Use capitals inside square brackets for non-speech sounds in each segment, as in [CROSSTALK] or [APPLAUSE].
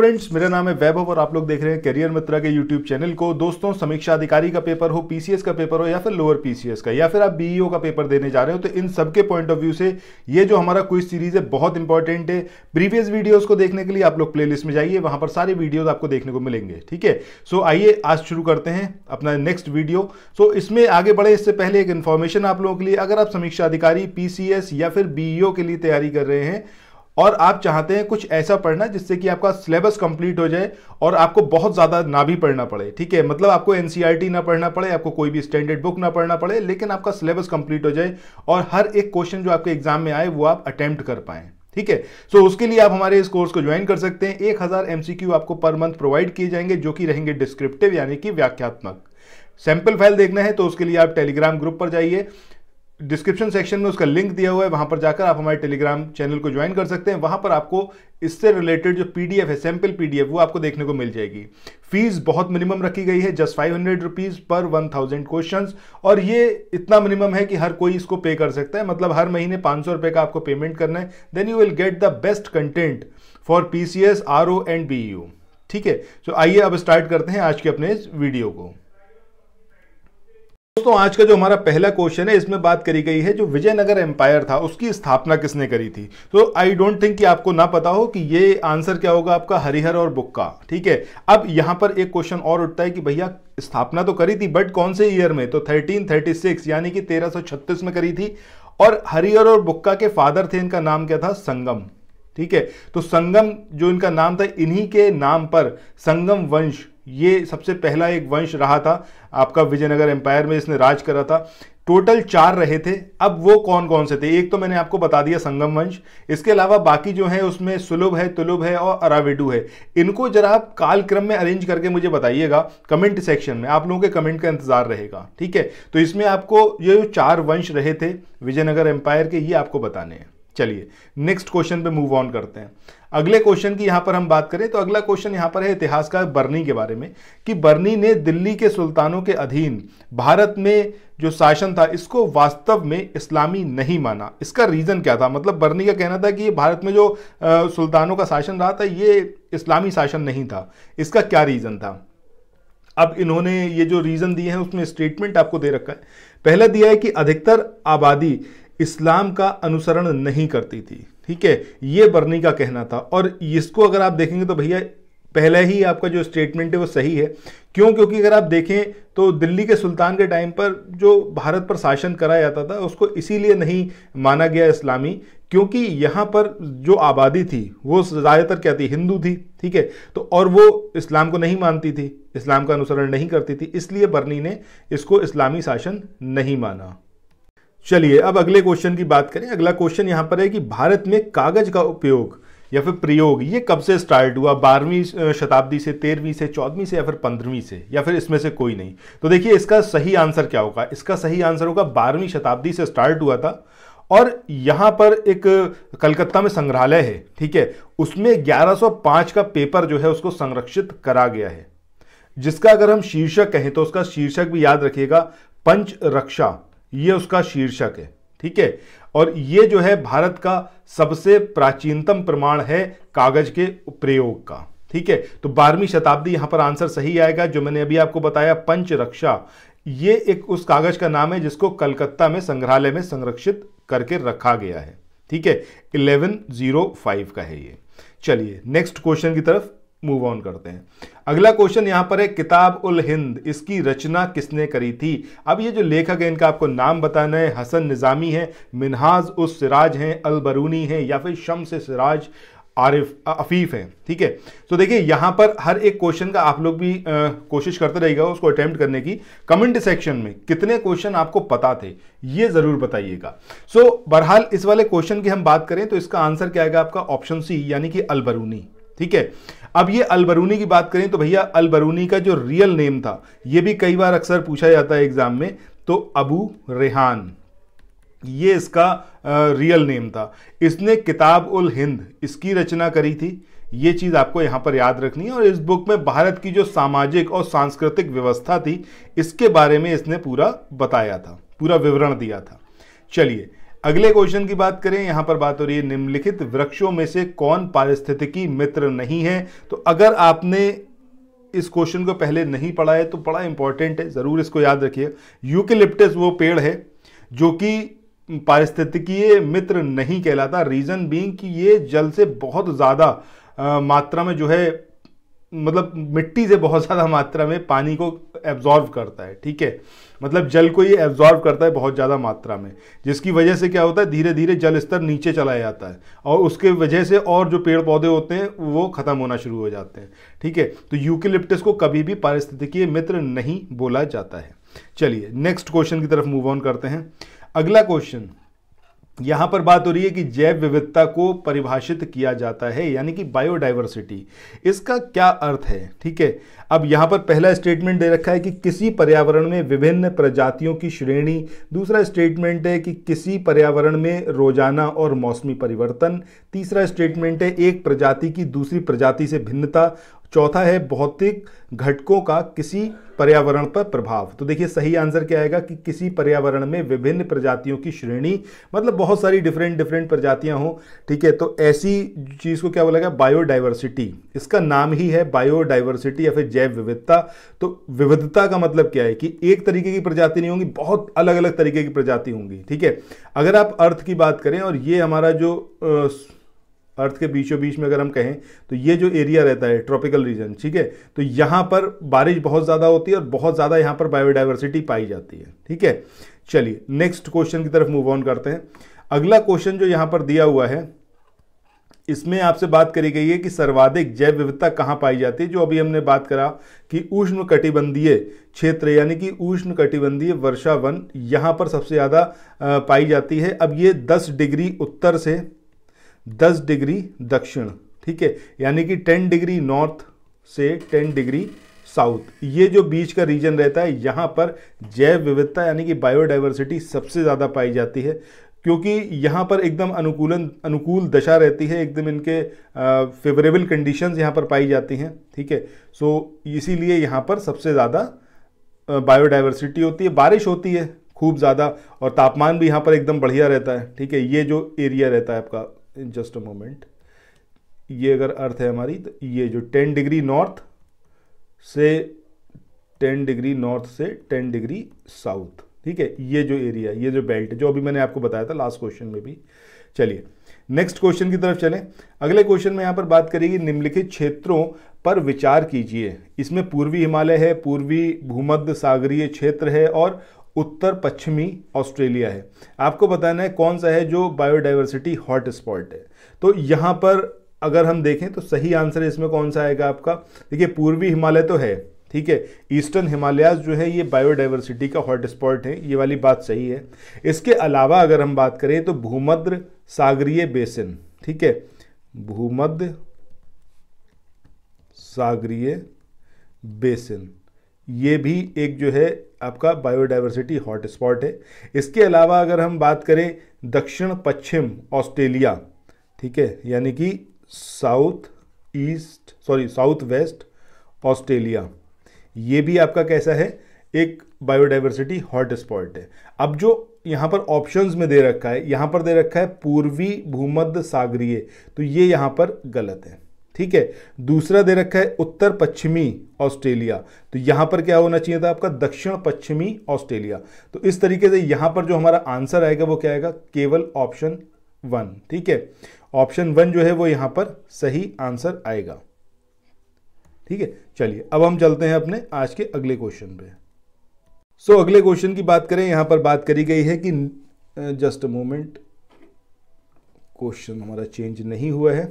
friends मेरा नाम है वैभव और आप लोग देख रहे हैं करियर मित्रा के यूट्यूब चैनल को दोस्तों समीक्षा अधिकारी का पेपर हो पीसीएस का पेपर हो या फिर लोअर पीसीएस का या फिर आप बीईओ e का पेपर देने जा रहे हो तो इन सब के पॉइंट ऑफ व्यू से ये जो हमारा क्विज सीरीज है बहुत इंपॉर्टेंट है प्रीवियस वीडियोज को देखने के लिए आप लोग प्ले में जाइए वहां पर सारे वीडियोज आपको देखने को मिलेंगे ठीक है सो आइए आज शुरू करते हैं अपना नेक्स्ट वीडियो सो इसमें आगे बढ़े इससे पहले एक इन्फॉर्मेशन आप लोगों के लिए अगर आप समीक्षा अधिकारी पीसीएस या फिर बीईओ e के लिए तैयारी कर रहे हैं और आप चाहते हैं कुछ ऐसा पढ़ना जिससे कि आपका सिलेबस कंप्लीट हो जाए और आपको बहुत ज़्यादा ना भी पढ़ना पड़े ठीक है मतलब आपको एन e ना पढ़ना पड़े आपको कोई भी स्टैंडर्ड बुक ना पढ़ना पड़े लेकिन आपका सिलेबस कंप्लीट हो जाए और हर एक क्वेश्चन जो आपके एग्जाम में आए वो आप अटैम्प्ट कर पाएँ ठीक है सो उसके लिए आप हमारे इस कोर्स को ज्वाइन कर सकते हैं एक हज़ार एमसीक्यू आपको पर मंथ प्रोवाइड किए जाएंगे जो कि रहेंगे डिस्क्रिप्टिव यानी कि व्याख्यात्मक सैंपल फाइल देखना है तो उसके लिए आप टेलीग्राम ग्रुप पर जाइए डिस्क्रिप्शन सेक्शन में उसका लिंक दिया हुआ है वहां पर जाकर आप हमारे टेलीग्राम चैनल को ज्वाइन कर सकते हैं वहां पर आपको इससे रिलेटेड जो पीडीएफ है सैम्पल पीडीएफ वो आपको देखने को मिल जाएगी फीस बहुत मिनिमम रखी गई है जस्ट फाइव हंड्रेड रुपीज पर वन थाउजेंड क्वेश्चन और ये इतना मिनिमम है कि हर कोई इसको पे कर सकता है मतलब हर महीने पाँच सौ रुपये का आपको पेमेंट करना है then you will get the best content for P C S R O and B U ठीक है तो आइए अब स्टार्ट करते हैं आज के अपने इस वीडियो को दोस्तों आज का जो हमारा पहला क्वेश्चन है इसमें बात करी गई है जो विजयनगर एम्पायर था उसकी स्थापना किसने करी थी तो आई डोंट थिंक कि आपको ना पता हो कि ये आंसर क्या होगा आपका हरिहर और बुक्का ठीक है अब यहां पर एक क्वेश्चन और उठता है कि भैया स्थापना तो करी थी बट कौन से ईयर में तो थर्टीन यानी कि तेरह में करी थी और हरिहर और बुक्का के फादर थे इनका नाम क्या था संगम ठीक है तो संगम जो इनका नाम था इन्हीं के नाम पर संगम वंश ये सबसे पहला एक वंश रहा था आपका विजयनगर एम्पायर में इसने राज करा था टोटल चार रहे थे अब वो कौन कौन से थे एक तो मैंने आपको बता दिया संगम वंश इसके अलावा बाकी जो है उसमें सुलभ है तुलभ है और अराविडू है इनको जरा आप कालक्रम में अरेंज करके मुझे बताइएगा कमेंट सेक्शन में आप लोगों के कमेंट का इंतजार रहेगा ठीक है तो इसमें आपको ये जो चार वंश रहे थे विजयनगर एम्पायर के ये आपको बताने हैं चलिए नेक्स्ट क्वेश्चन पे मूव ऑन करते हैं अगले क्वेश्चन की यहां पर हम बात करें तो अगला क्वेश्चन यहां पर है इतिहासकार बर्नी के बारे में कि बर्नी ने दिल्ली के सुल्तानों के अधीन भारत में जो शासन था इसको वास्तव में इस्लामी नहीं माना इसका रीज़न क्या था मतलब बर्नी का कहना था कि भारत में जो आ, सुल्तानों का शासन रहा था ये इस्लामी शासन नहीं था इसका क्या रीज़न था अब इन्होंने ये जो रीज़न दिए हैं उसमें स्टेटमेंट आपको दे रखा है पहला दिया है कि अधिकतर आबादी इस्लाम का अनुसरण नहीं करती थी ठीक है ये बर्नी का कहना था और इसको अगर आप देखेंगे तो भैया पहले ही आपका जो स्टेटमेंट है वो सही है क्यों क्योंकि अगर आप देखें तो दिल्ली के सुल्तान के टाइम पर जो भारत पर शासन कराया जाता था उसको इसीलिए नहीं माना गया इस्लामी क्योंकि यहाँ पर जो आबादी थी वो ज़्यादातर क्या थी हिंदू थी ठीक है तो और वो इस्लाम को नहीं मानती थी इस्लाम का अनुसरण नहीं करती थी इसलिए बर्नी ने इसको इस्लामी शासन नहीं माना चलिए अब अगले क्वेश्चन की बात करें अगला क्वेश्चन यहाँ पर है कि भारत में कागज का उपयोग या फिर प्रयोग ये कब से स्टार्ट हुआ बारहवीं शताब्दी से तेरहवीं से चौदहवीं से या फिर पंद्रहवीं से या फिर इसमें से कोई नहीं तो देखिए इसका सही आंसर क्या होगा इसका सही आंसर होगा बारहवीं शताब्दी से स्टार्ट हुआ था और यहाँ पर एक कलकत्ता में संग्रहालय है ठीक है उसमें 1105 का पेपर जो है उसको संरक्षित करा गया है जिसका अगर हम शीर्षक कहें तो उसका शीर्षक भी याद रखिएगा पंच रक्षा ये उसका शीर्षक है ठीक है और ये जो है भारत का सबसे प्राचीनतम प्रमाण है कागज के प्रयोग का ठीक है तो बारहवीं शताब्दी यहां पर आंसर सही आएगा जो मैंने अभी आपको बताया पंच रक्षा ये एक उस कागज का नाम है जिसको कलकत्ता में संग्रहालय में संरक्षित करके रखा गया है ठीक है 1105 का है ये चलिए नेक्स्ट क्वेश्चन की तरफ मूव ऑन करते हैं अगला क्वेश्चन यहां पर है किताब उल हिंद इसकी रचना किसने करी थी अब ये जो लेखक है इनका आपको नाम बताना है हसन निज़ामी है मिनहाज उस सिराज हैं अलबरूनी हैं या फिर शम से सिराज आरिफ अफीफ हैं ठीक है तो देखिए यहाँ पर हर एक क्वेश्चन का आप लोग भी आ, कोशिश करते रहिएगा उसको अटैम्प्ट करने की कमेंट सेक्शन में कितने क्वेश्चन आपको पता थे ये ज़रूर बताइएगा सो so, बहरहाल इस वाले क्वेश्चन की हम बात करें तो इसका आंसर क्या आएगा आपका ऑप्शन सी यानी कि अलबरूनी ठीक है अब ये अलबरूनी की बात करें तो भैया अलबरूनी का जो रियल नेम था ये भी कई बार अक्सर पूछा जाता है एग्ज़ाम में तो अबू रेहान ये इसका रियल नेम था इसने किताब उल हिंद इसकी रचना करी थी ये चीज़ आपको यहाँ पर याद रखनी है और इस बुक में भारत की जो सामाजिक और सांस्कृतिक व्यवस्था थी इसके बारे में इसने पूरा बताया था पूरा विवरण दिया था चलिए अगले क्वेश्चन की बात करें यहां पर बात हो रही है निम्नलिखित वृक्षों में से कौन पारिस्थितिकी मित्र नहीं है तो अगर आपने इस क्वेश्चन को पहले नहीं पढ़ा है तो बड़ा इंपॉर्टेंट है ज़रूर इसको याद रखिए यूकिलिप्टस वो पेड़ है जो कि पारिस्थितिकीय मित्र नहीं कहलाता रीज़न बींग कि ये जल से बहुत ज़्यादा मात्रा में जो है मतलब मिट्टी से बहुत [LAUGHS] ज़्यादा मात्रा में पानी को एब्जॉर्व करता है ठीक है मतलब जल को ये एब्जॉर्व करता है बहुत ज़्यादा मात्रा में जिसकी वजह से क्या होता है धीरे धीरे जल स्तर नीचे चला जाता है और उसके वजह से और जो पेड़ पौधे होते हैं वो ख़त्म होना शुरू हो जाते हैं ठीक है तो यूकिलिप्टिस को कभी भी पारिस्थितिकीय मित्र नहीं बोला जाता है चलिए नेक्स्ट क्वेश्चन की तरफ मूव ऑन करते हैं अगला क्वेश्चन यहाँ पर बात हो रही है कि जैव विविधता को परिभाषित किया जाता है यानी कि बायोडाइवर्सिटी इसका क्या अर्थ है ठीक है अब यहाँ पर पहला स्टेटमेंट दे रखा है कि किसी पर्यावरण में विभिन्न प्रजातियों की श्रेणी दूसरा स्टेटमेंट है कि किसी पर्यावरण में रोजाना और मौसमी परिवर्तन तीसरा स्टेटमेंट है एक प्रजाति की दूसरी प्रजाति से भिन्नता चौथा है भौतिक घटकों का किसी पर्यावरण पर प्रभाव तो देखिए सही आंसर क्या आएगा कि किसी पर्यावरण में विभिन्न प्रजातियों की श्रेणी मतलब बहुत सारी डिफरेंट डिफरेंट प्रजातियां हों ठीक है तो ऐसी चीज़ को क्या बोला गया बायोडाइवर्सिटी इसका नाम ही है बायोडाइवर्सिटी या फिर जैव विविधता तो विविधता का मतलब क्या है कि एक तरीके की प्रजाति नहीं होंगी बहुत अलग अलग तरीके की प्रजाति होंगी ठीक है अगर आप अर्थ की बात करें और ये हमारा जो आ, अर्थ के बीचों बीच में अगर हम कहें तो ये जो एरिया रहता है ट्रॉपिकल रीजन ठीक है तो यहाँ पर बारिश बहुत ज़्यादा होती है और बहुत ज़्यादा यहाँ पर बायोडाइवर्सिटी पाई जाती है ठीक है चलिए नेक्स्ट क्वेश्चन की तरफ मूव ऑन करते हैं अगला क्वेश्चन जो यहाँ पर दिया हुआ है इसमें आपसे बात करी गई है कि सर्वाधिक जैव विविधता कहाँ पाई जाती है जो अभी हमने बात करा कि उष्ण कटिबंधीय क्षेत्र यानी कि उष्ण कटिबंधीय वर्षा वन यहाँ पर सबसे ज़्यादा पाई जाती है अब ये 10 डिग्री उत्तर से दस डिग्री दक्षिण ठीक है यानी कि टेन डिग्री नॉर्थ से टेन डिग्री साउथ ये जो बीच का रीजन रहता है यहाँ पर जैव विविधता यानी कि बायोडाइवर्सिटी सबसे ज़्यादा पाई जाती है क्योंकि यहाँ पर एकदम अनुकूलन अनुकूल दशा रहती है एकदम इनके फेवरेबल कंडीशंस यहाँ पर पाई जाती हैं ठीक है सो so, इसीलिए यहाँ पर सबसे ज़्यादा बायोडाइवर्सिटी होती है बारिश होती है खूब ज़्यादा और तापमान भी यहाँ पर एकदम बढ़िया रहता है ठीक है ये जो एरिया रहता है आपका इन जस्ट अ मोमेंट ये अगर अर्थ है हमारी तो ये जो टेन डिग्री नॉर्थ से टेन डिग्री नॉर्थ से टेन डिग्री साउथ ठीक है ये जो एरिया ये जो बेल्ट जो अभी मैंने आपको बताया था लास्ट क्वेश्चन में भी चलिए नेक्स्ट क्वेश्चन की तरफ चलें अगले क्वेश्चन में यहाँ पर बात करेगी निम्नलिखित क्षेत्रों पर विचार कीजिए इसमें पूर्वी हिमालय है पूर्वी भूमध्य सागरीय क्षेत्र है और उत्तर पश्चिमी ऑस्ट्रेलिया है आपको बताना है कौन सा है जो बायोडाइवर्सिटी हॉट स्पॉट है तो यहाँ पर अगर हम देखें तो सही आंसर इसमें कौन सा आएगा आपका देखिए पूर्वी हिमालय तो है ठीक है ईस्टर्न हिमालयाज जो है ये बायोडाइवर्सिटी का हॉटस्पॉट है ये वाली बात सही है इसके अलावा अगर हम बात करें तो भूमध्य सागरीय बेसिन ठीक है भूमध्य सागरीय बेसिन ये भी एक जो है आपका बायोडाइवर्सिटी हॉटस्पॉट है इसके अलावा अगर हम बात करें दक्षिण पश्चिम ऑस्ट्रेलिया ठीक है यानी कि south east sorry south west Australia ये भी आपका कैसा है एक बायोडाइवर्सिटी हॉटस्पॉट है अब जो यहाँ पर ऑप्शंस में दे रखा है यहाँ पर दे रखा है पूर्वी भूमध्य सागरीय तो ये यहाँ पर गलत है ठीक है दूसरा दे रखा है उत्तर पश्चिमी ऑस्ट्रेलिया तो यहां पर क्या होना चाहिए था आपका दक्षिण पश्चिमी ऑस्ट्रेलिया तो इस तरीके से यहां पर जो हमारा आंसर आएगा वो क्या आएगा केवल ऑप्शन वन ठीक है ऑप्शन वन जो है वो यहां पर सही आंसर आएगा ठीक है चलिए अब हम चलते हैं अपने आज के अगले क्वेश्चन पे सो so, अगले क्वेश्चन की बात करें यहां पर बात करी गई है कि जस्ट मोमेंट क्वेश्चन हमारा चेंज नहीं हुआ है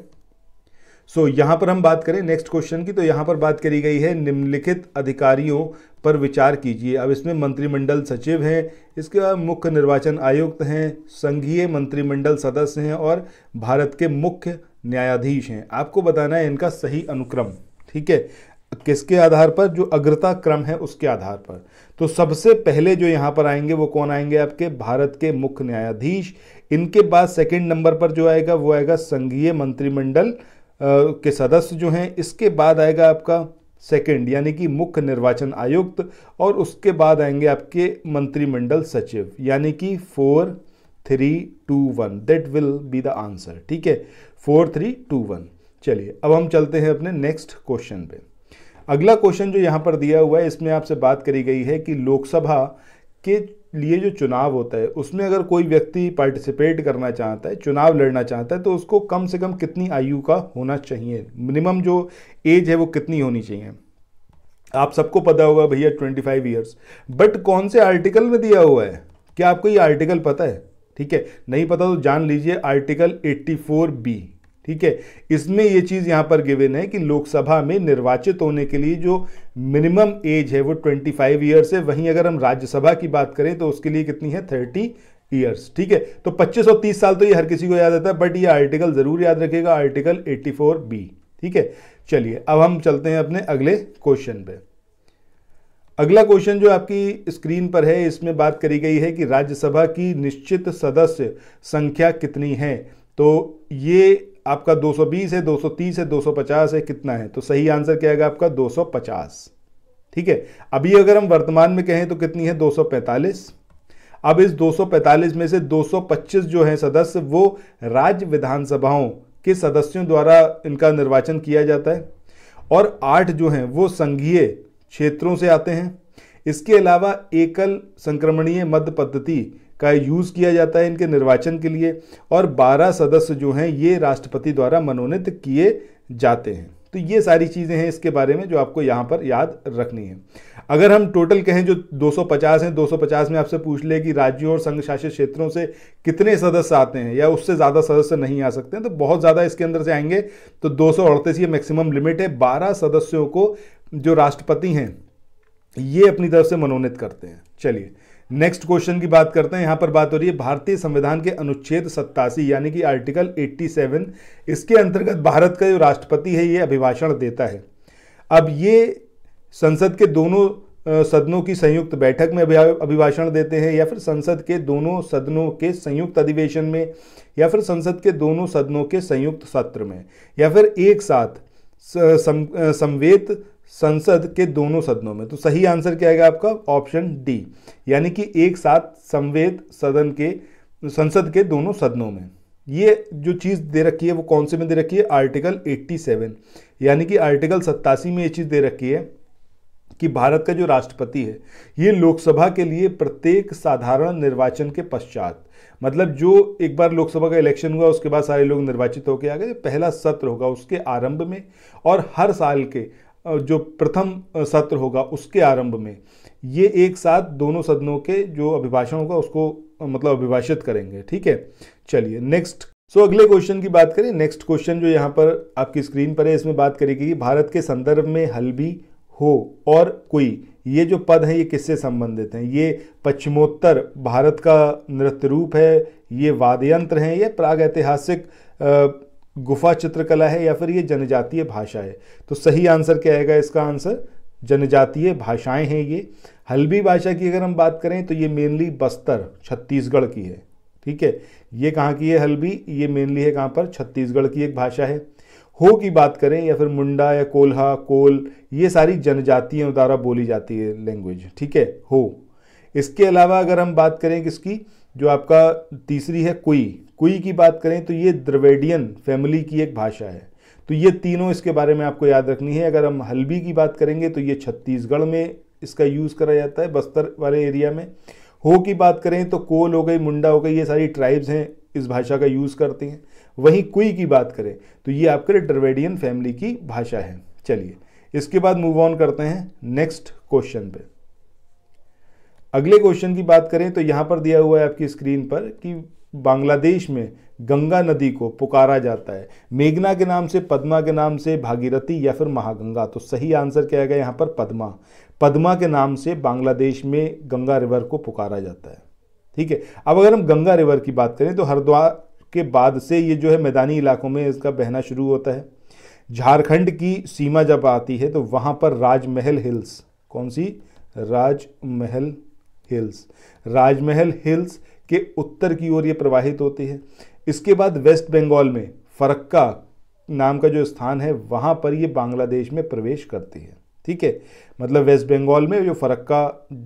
सो so, यहाँ पर हम बात करें नेक्स्ट क्वेश्चन की तो यहाँ पर बात करी गई है निम्नलिखित अधिकारियों पर विचार कीजिए अब इसमें मंत्रिमंडल सचिव हैं इसके बाद मुख्य निर्वाचन आयुक्त हैं संघीय मंत्रिमंडल सदस्य हैं और भारत के मुख्य न्यायाधीश हैं आपको बताना है इनका सही अनुक्रम ठीक है किसके आधार पर जो अग्रता क्रम है उसके आधार पर तो सबसे पहले जो यहाँ पर आएंगे वो कौन आएंगे आपके भारत के मुख्य न्यायाधीश इनके बाद सेकंड नंबर पर जो आएगा वो आएगा संघीय मंत्रिमंडल के सदस्य जो हैं इसके बाद आएगा आपका सेकंड यानी कि मुख्य निर्वाचन आयुक्त और उसके बाद आएंगे आपके मंत्रिमंडल सचिव यानी कि four three two one that will be the answer ठीक है फोर थ्री टू वन चलिए अब हम चलते हैं अपने नेक्स्ट क्वेश्चन पे अगला क्वेश्चन जो यहाँ पर दिया हुआ है इसमें आपसे बात करी गई है कि लोकसभा के लिए जो चुनाव होता है उसमें अगर कोई व्यक्ति पार्टिसिपेट करना चाहता है चुनाव लड़ना चाहता है तो उसको कम से कम कितनी आयु का होना चाहिए मिनिमम जो एज है वो कितनी होनी चाहिए आप सबको पता होगा भैया ट्वेंटी फाइव ईयर्स बट कौन से आर्टिकल में दिया हुआ है क्या आपको ये आर्टिकल पता है ठीक है नहीं पता तो जान लीजिए आर्टिकल एट्टी फोर बी ठीक है इसमें ये चीज़ यहाँ पर गिवन है कि लोकसभा में निर्वाचित होने के लिए जो मिनिमम एज है वो 25 ईयर्स है वहीं अगर हम राज्यसभा की बात करें तो उसके लिए कितनी है 30 ईयर्स ठीक है तो 25 और 30 साल तो ये हर किसी को याद आता है बट ये आर्टिकल ज़रूर याद रखेगा आर्टिकल 84 बी ठीक है चलिए अब हम चलते हैं अपने अगले क्वेश्चन पे अगला क्वेश्चन जो आपकी स्क्रीन पर है इसमें बात करी गई है कि राज्यसभा की निश्चित सदस्य संख्या कितनी है तो ये आपका 220 है 230 है 250 है कितना है तो सही आंसर क्या आएगा आपका 250 ठीक है अभी अगर हम वर्तमान में कहें तो कितनी है 245 अब इस 245 में से 225 जो है सदस्य वो राज्य विधानसभाओं के सदस्यों द्वारा इनका निर्वाचन किया जाता है और आठ जो हैं वो संघीय क्षेत्रों से आते हैं इसके अलावा एकल संक्रमणीय मध्य पद्धति का यूज़ किया जाता है इनके निर्वाचन के लिए और 12 सदस्य जो हैं ये राष्ट्रपति द्वारा मनोनीत किए जाते हैं तो ये सारी चीज़ें हैं इसके बारे में जो आपको यहाँ पर याद रखनी है अगर हम टोटल कहें जो 250 हैं 250 में आपसे पूछ ले कि राज्यों और संघ शासित क्षेत्रों से कितने सदस्य आते हैं या उससे ज़्यादा सदस्य नहीं आ सकते हैं तो बहुत ज़्यादा इसके अंदर से आएंगे तो दो ये मैक्सिमम लिमिट है बारह सदस्यों को जो राष्ट्रपति हैं ये अपनी तरफ से मनोनीत करते हैं चलिए नेक्स्ट क्वेश्चन की बात करते हैं यहाँ पर बात हो रही है भारतीय संविधान के अनुच्छेद सत्तासी यानी कि आर्टिकल 87 इसके अंतर्गत भारत का जो राष्ट्रपति है ये अभिभाषण देता है अब ये संसद के दोनों सदनों की संयुक्त बैठक में अभिभाषण देते हैं या फिर संसद के दोनों सदनों के संयुक्त अधिवेशन में या फिर संसद के दोनों सदनों के संयुक्त सत्र में या फिर एक साथ सम, संवेद संसद के दोनों सदनों में तो सही आंसर क्या आएगा आपका ऑप्शन डी यानी कि एक साथ संवेद सदन के संसद के दोनों सदनों में ये जो चीज़ दे रखी है वो कौन से में दे रखी है आर्टिकल 87 यानी कि आर्टिकल सत्तासी में ये चीज़ दे रखी है कि भारत का जो राष्ट्रपति है ये लोकसभा के लिए प्रत्येक साधारण निर्वाचन के पश्चात मतलब जो एक बार लोकसभा का इलेक्शन हुआ उसके बाद सारे लोग निर्वाचित होकर आ गए पहला सत्र होगा उसके आरंभ में और हर साल के जो प्रथम सत्र होगा उसके आरंभ में ये एक साथ दोनों सदनों के जो अभिभाषण होगा उसको मतलब अभिभाषित करेंगे ठीक है चलिए नेक्स्ट सो so, अगले क्वेश्चन की बात करें नेक्स्ट क्वेश्चन जो यहाँ पर आपकी स्क्रीन पर है इसमें बात करेगी कि भारत के संदर्भ में हल भी हो और कोई ये जो पद हैं ये किससे संबंधित हैं ये पश्चिमोत्तर भारत का नृत्य रूप है ये वाद्यंत्र हैं ये प्राग ऐतिहासिक गुफा चित्रकला है या फिर ये जनजातीय भाषा है तो सही आंसर क्या आएगा इसका आंसर जनजातीय भाषाएं हैं ये हल्बी भाषा की अगर हम बात करें तो ये मेनली बस्तर छत्तीसगढ़ की है ठीक है ये कहाँ की है हल्बी ये मेनली है कहाँ पर छत्तीसगढ़ की एक भाषा है हो की बात करें या फिर मुंडा या कोल्हा कोल ये सारी जनजातियों द्वारा बोली जाती है लैंग्वेज ठीक है हो इसके अलावा अगर हम बात करें किसकी जो आपका तीसरी है कुई कुई की बात करें तो ये द्रवेडियन फैमिली की एक भाषा है तो ये तीनों इसके बारे में आपको याद रखनी है अगर हम हल्बी की बात करेंगे तो ये छत्तीसगढ़ में इसका यूज़ करा जाता है बस्तर वाले एरिया में हो की बात करें तो कोल हो गई मुंडा हो गई ये सारी ट्राइब्स हैं इस भाषा का यूज़ करती हैं वहीं कुई की बात करें तो ये आपके ड्रवेडियन फैमिली की भाषा है चलिए इसके बाद मूव ऑन करते हैं नेक्स्ट क्वेश्चन पे अगले क्वेश्चन की बात करें तो यहाँ पर दिया हुआ है आपकी स्क्रीन पर कि बांग्लादेश में गंगा नदी को पुकारा जाता है मेघना के नाम से पद्मा के नाम से भागीरथी या फिर महागंगा तो सही आंसर क्या आएगा यहाँ पर पद्मा पद्मा के नाम से बांग्लादेश में गंगा रिवर को पुकारा जाता है ठीक है अब अगर हम गंगा रिवर की बात करें तो हरिद्वार के बाद से ये जो है मैदानी इलाकों में इसका बहना शुरू होता है झारखंड की सीमा जब आती है तो वहाँ पर राजमहल हिल्स कौन सी राजमहल हिल्स राजमहल हिल्स के उत्तर की ओर ये प्रवाहित होती है इसके बाद वेस्ट बंगाल में फरक्का नाम का जो स्थान है वहाँ पर ये बांग्लादेश में प्रवेश करती है ठीक है मतलब वेस्ट बंगाल में जो फरक्का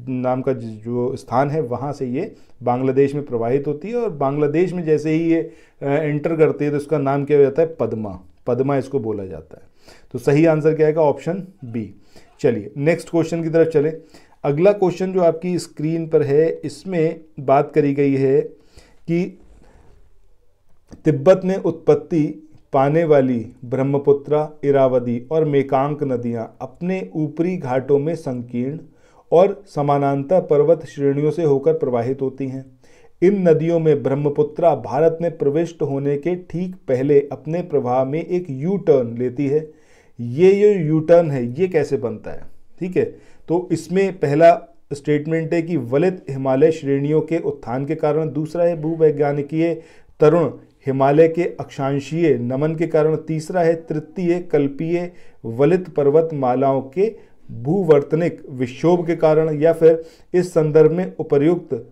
नाम का जो स्थान है वहाँ से ये बांग्लादेश में प्रवाहित होती है और बांग्लादेश में जैसे ही ये एंटर करती है तो इसका नाम क्या हो जाता है पद्मा पद्मा इसको बोला जाता है तो सही आंसर क्या है ऑप्शन बी चलिए नेक्स्ट क्वेश्चन की तरफ चले अगला क्वेश्चन जो आपकी स्क्रीन पर है इसमें बात करी गई है कि तिब्बत में उत्पत्ति पाने वाली ब्रह्मपुत्रा इरावदी और मेकांक नदियां अपने ऊपरी घाटों में संकीर्ण और समानांतर पर्वत श्रेणियों से होकर प्रवाहित होती हैं इन नदियों में ब्रह्मपुत्रा भारत में प्रविष्ट होने के ठीक पहले अपने प्रवाह में एक यू टर्न लेती है ये जो यू टर्न है ये कैसे बनता है ठीक है तो इसमें पहला स्टेटमेंट है कि वलित हिमालय श्रेणियों के उत्थान के कारण दूसरा है भूवैज्ञानिकीय तरुण हिमालय के अक्षांशीय नमन के कारण तीसरा है तृतीय कल्पीय वलित पर्वत मालाओं के भूवर्तनिक विक्षोभ के कारण या फिर इस संदर्भ में उपर्युक्त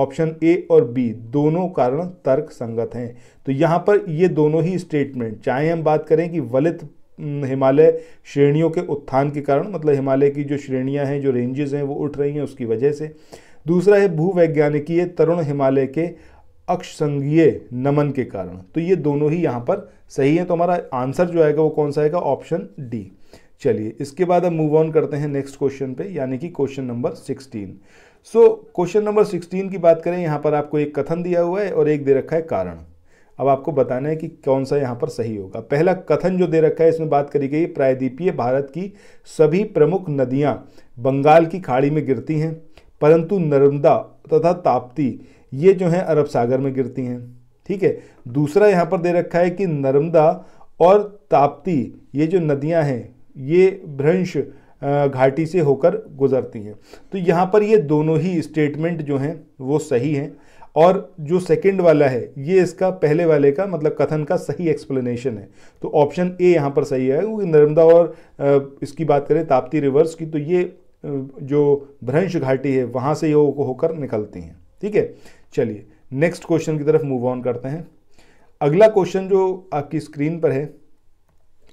ऑप्शन ए और बी दोनों कारण तर्क संगत हैं तो यहाँ पर ये दोनों ही स्टेटमेंट चाहे हम बात करें कि वलित हिमालय श्रेणियों के उत्थान के कारण मतलब हिमालय की जो श्रेणियाँ हैं जो रेंजेस हैं वो उठ रही हैं उसकी वजह से दूसरा है भूवैज्ञानिकीय तरुण हिमालय के अक्षसंगीय नमन के कारण तो ये दोनों ही यहाँ पर सही है तो हमारा आंसर जो आएगा वो कौन सा आएगा ऑप्शन डी चलिए इसके बाद हम मूव ऑन करते हैं नेक्स्ट क्वेश्चन पे यानी कि question number sixteen so question number sixteen की बात करें यहाँ पर आपको एक कथन दिया हुआ है और एक दे रखा है कारण अब आपको बताना है कि कौन सा यहाँ पर सही होगा पहला कथन जो दे रखा है इसमें बात करी गई प्रायद्वीपीय भारत की सभी प्रमुख नदियाँ बंगाल की खाड़ी में गिरती हैं परंतु नर्मदा तथा ताप्ती ये जो हैं अरब सागर में गिरती हैं ठीक है दूसरा यहाँ पर दे रखा है कि नर्मदा और ताप्ती ये जो नदियाँ हैं ये भ्रंश घाटी से होकर गुजरती हैं तो यहाँ पर ये दोनों ही स्टेटमेंट जो हैं वो सही हैं और जो सेकंड वाला है ये इसका पहले वाले का मतलब कथन का सही एक्सप्लेनेशन है तो ऑप्शन ए यहाँ पर सही है क्योंकि नर्मदा और इसकी बात करें ताप्ती रिवर्स की तो ये जो भ्रंश घाटी है वहाँ से ये होकर निकलती हैं ठीक है चलिए नेक्स्ट क्वेश्चन की तरफ मूव ऑन करते हैं अगला क्वेश्चन जो आपकी स्क्रीन पर है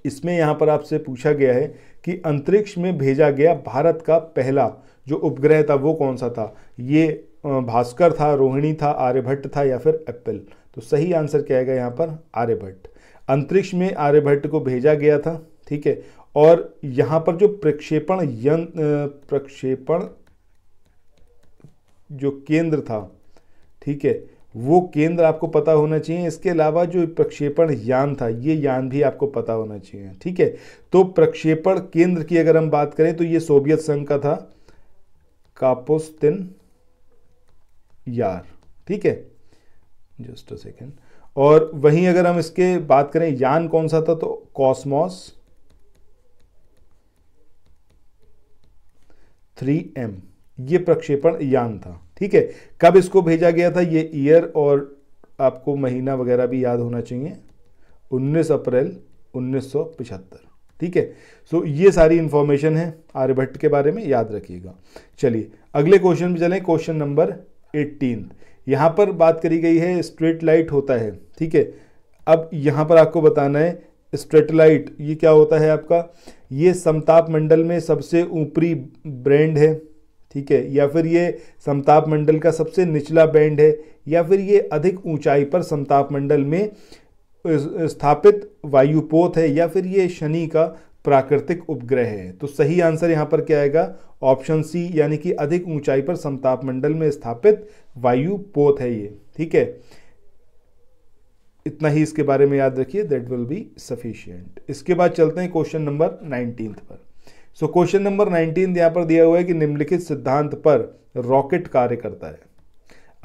इसमें यहाँ पर आपसे पूछा गया है कि अंतरिक्ष में भेजा गया भारत का पहला जो उपग्रह था वो कौन सा था ये भास्कर था रोहिणी था आर्यभट्ट था या फिर एप्पल तो सही आंसर क्या आएगा यहाँ पर आर्यभट्ट अंतरिक्ष में आर्यभट्ट को भेजा गया था ठीक है और यहाँ पर जो प्रक्षेपण यंत्र प्रक्षेपण जो केंद्र था ठीक है वो केंद्र आपको पता होना चाहिए इसके अलावा जो प्रक्षेपण यान था ये यान भी आपको पता होना चाहिए ठीक है तो प्रक्षेपण केंद्र की अगर हम बात करें तो ये सोवियत संघ का था कापोस्तिन यार ठीक है जस्ट अ सेकेंड और वहीं अगर हम इसके बात करें यान कौन सा था तो कॉस्मॉस थ्री एम ये प्रक्षेपण यान था ठीक है कब इसको भेजा गया था ये ईयर और आपको महीना वगैरह भी याद होना चाहिए 19 अप्रैल 1975 ठीक है सो ये सारी इंफॉर्मेशन है आर्यभट्ट के बारे में याद रखिएगा चलिए अगले क्वेश्चन में चलें क्वेश्चन नंबर एट्टीन यहाँ पर बात करी गई है स्ट्रेट लाइट होता है ठीक है अब यहाँ पर आपको बताना है स्ट्रेट लाइट ये क्या होता है आपका ये समताप मंडल में सबसे ऊपरी ब्रांड है ठीक है या फिर ये समताप मंडल का सबसे निचला बैंड है या फिर ये अधिक ऊंचाई पर समताप मंडल में स्थापित वायुपोत है या फिर ये शनि का प्राकृतिक उपग्रह है तो सही आंसर यहाँ पर क्या आएगा ऑप्शन सी यानी कि अधिक ऊंचाई पर समताप मंडल में स्थापित वायु पोत है ये ठीक है इतना ही इसके बारे में याद रखिए दैट विल बी सफिशियंट इसके बाद चलते हैं क्वेश्चन नंबर नाइनटीन पर सो क्वेश्चन नंबर नाइनटीन यहाँ पर दिया हुआ है कि निम्नलिखित सिद्धांत पर रॉकेट कार्य करता है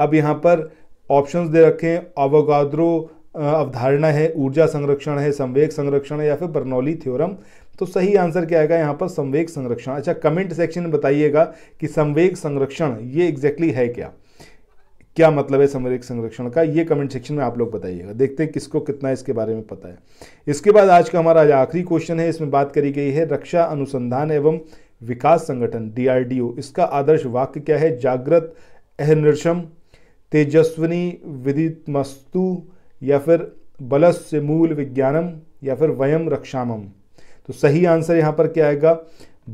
अब यहाँ पर ऑप्शंस दे रखे हैं अवगाद्रो अवधारणा है ऊर्जा संरक्षण है संवेग संरक्षण है या फिर बर्नौली थ्योरम तो सही आंसर क्या आएगा यहाँ पर संवेग संरक्षण अच्छा कमेंट सेक्शन में बताइएगा कि संवेग संरक्षण ये एग्जैक्टली exactly है क्या क्या मतलब है संवेग संरक्षण का ये कमेंट सेक्शन में आप लोग बताइएगा देखते हैं किसको कितना इसके बारे में पता है इसके बाद आज का हमारा आखिरी क्वेश्चन है इसमें बात करी गई है रक्षा अनुसंधान एवं विकास संगठन डी इसका आदर्श वाक्य क्या है जागृत अहनिर्षम तेजस्विनी विदित मस्तु या फिर बलस्य मूल विज्ञानम या फिर वयम रक्षामम तो सही आंसर यहाँ पर क्या आएगा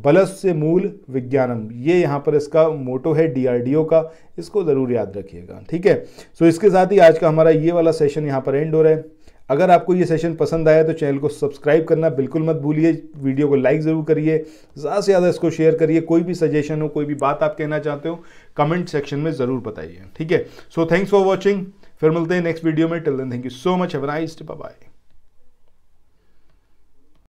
बलस से मूल विज्ञानम ये यहाँ पर इसका मोटो है डीआरडीओ का इसको ज़रूर याद रखिएगा ठीक है सो इसके साथ ही आज का हमारा ये वाला सेशन यहाँ पर एंड हो रहा है अगर आपको ये सेशन पसंद आया तो चैनल को सब्सक्राइब करना बिल्कुल मत भूलिए वीडियो को लाइक ज़रूर करिए ज़्यादा से ज़्यादा इसको शेयर करिए कोई भी सजेशन हो कोई भी बात आप कहना चाहते हो कमेंट सेक्शन में ज़रूर बताइए ठीक है सो थैंक्स फॉर वॉचिंग फिर मिलते हैं नेक्स्ट वीडियो में till then thank you so much have nice bye